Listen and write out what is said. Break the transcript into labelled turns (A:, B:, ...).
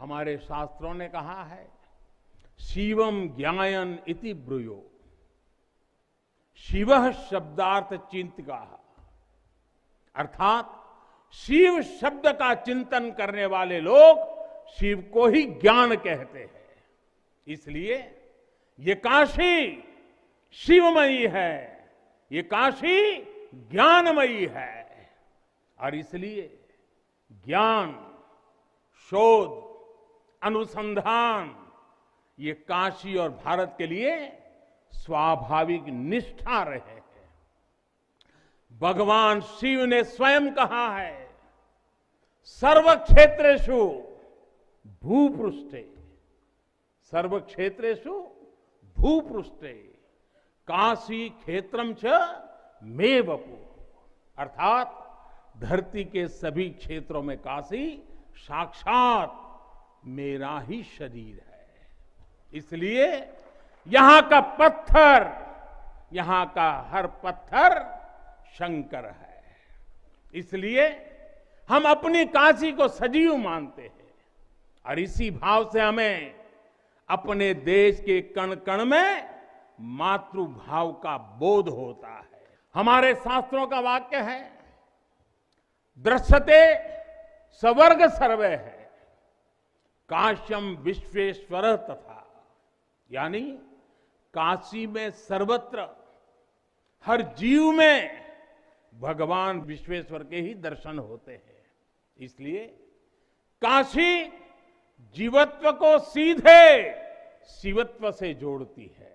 A: हमारे शास्त्रों ने कहा है शिवम ज्ञायन इति ब्रुयो शिव शब्दार्थ चिंत का अर्थात शिव शब्द का चिंतन करने वाले लोग शिव को ही ज्ञान कहते हैं इसलिए ये काशी शिवमयी है ये काशी ज्ञानमयी है और इसलिए ज्ञान शोध अनुसंधान ये काशी और भारत के लिए स्वाभाविक निष्ठा रहे हैं भगवान शिव ने स्वयं कहा है सर्व क्षेत्रेशु भूपृष्ठे सर्व क्षेत्रेशु भूपृष्ठे काशी क्षेत्रम च मे बपू अर्थात धरती के सभी क्षेत्रों में काशी साक्षात मेरा ही शरीर है इसलिए यहां का पत्थर यहां का हर पत्थर शंकर है इसलिए हम अपनी काशी को सजीव मानते हैं और इसी भाव से हमें अपने देश के कण कण में मातृभाव का बोध होता है हमारे शास्त्रों का वाक्य है दृश्यते स्वर्ग सर्वे है काश्यम विश्वेश्वर तथा यानी काशी में सर्वत्र हर जीव में भगवान विश्वेश्वर के ही दर्शन होते हैं इसलिए काशी जीवत्व को सीधे शिवत्व से जोड़ती है